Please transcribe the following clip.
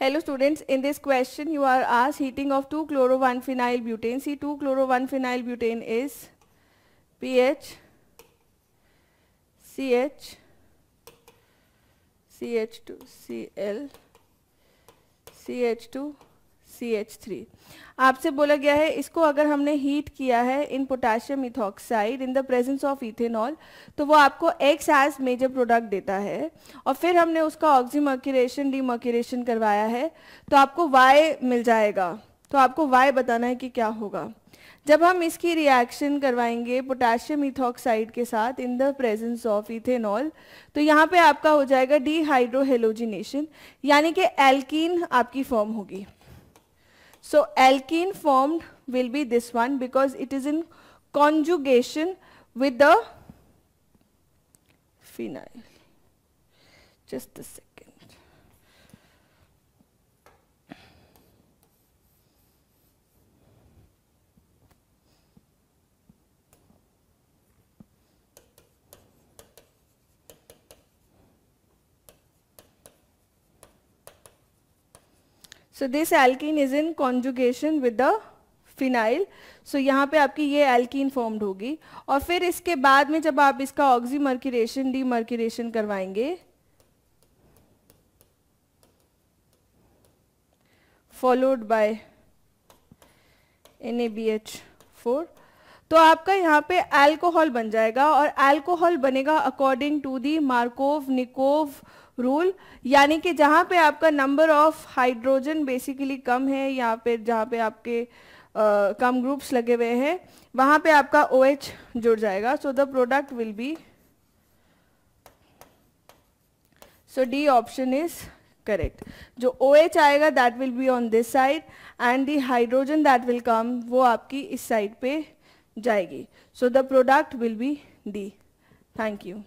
Hello students, in this question you are asked heating of 2 chloro 1 phenyl butane. See 2 chloro 1 phenyl butane is pH, CH, CH2, Cl, CH2, C H three आपसे बोला गया है इसको अगर हमने heat किया है in potassium ethoxide in the presence of ethanol तो वो आपको एक्स एज मेजर प्रोडक्ट देता है और फिर हमने उसका ऑक्सीमर्क्यूरेशन डीमर्क्यूरेशन करवाया है तो आपको वाई मिल जाएगा तो आपको वाई बताना है कि क्या होगा जब हम इसकी रिएक्शन करवाएंगे पोटाशियम इथॉक्साइड के साथ in the presence of ethanol तो यहाँ पे आपका हो जाएगा डीहाइड्रोहेलोजिनेशन यानी कि एल्कीन आपकी फॉर्म होगी So alkene formed will be this one because it is in conjugation with the phenyl. Just a second. So this alkene is in conjugation with the phenyl so यहाँ पे आपकी ये alkene formed होगी और फिर इसके बाद में जब आप इसका ऑक्सी मर्क्यूरेशन डी मर्क्यूरेशन करवाएंगे बी एच फोर तो आपका यहाँ पे अल्कोहल बन जाएगा और अल्कोहल बनेगा according to the Markovnikov rule यानी कि जहाँ पे आपका नंबर ऑफ हाइड्रोजन बेसिकली कम है यहाँ पे जहाँ पे आपके आ, कम ग्रुप्स लगे हुए हैं वहाँ पे आपका ओ OH जुड़ जाएगा so the product will be so D option is correct जो ओ OH आएगा that will be on this side and the hydrogen that will come वो आपकी इस साइड पे जाएगी so the product will be D thank you